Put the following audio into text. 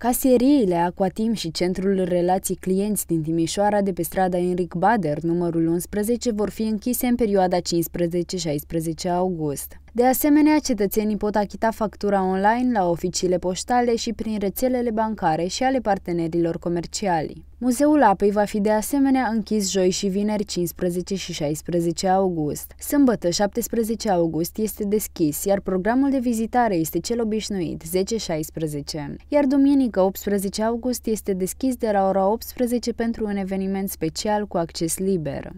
Caseriile Aquatim și Centrul Relații Clienți din Timișoara de pe strada Enric Bader, numărul 11, vor fi închise în perioada 15-16 august. De asemenea, cetățenii pot achita factura online la oficiile poștale și prin rețelele bancare și ale partenerilor comerciali. Muzeul Apei va fi de asemenea închis joi și vineri 15 și 16 august. Sâmbătă 17 august este deschis, iar programul de vizitare este cel obișnuit, 10-16. Iar duminică 18 august este deschis de la ora 18 pentru un eveniment special cu acces liber.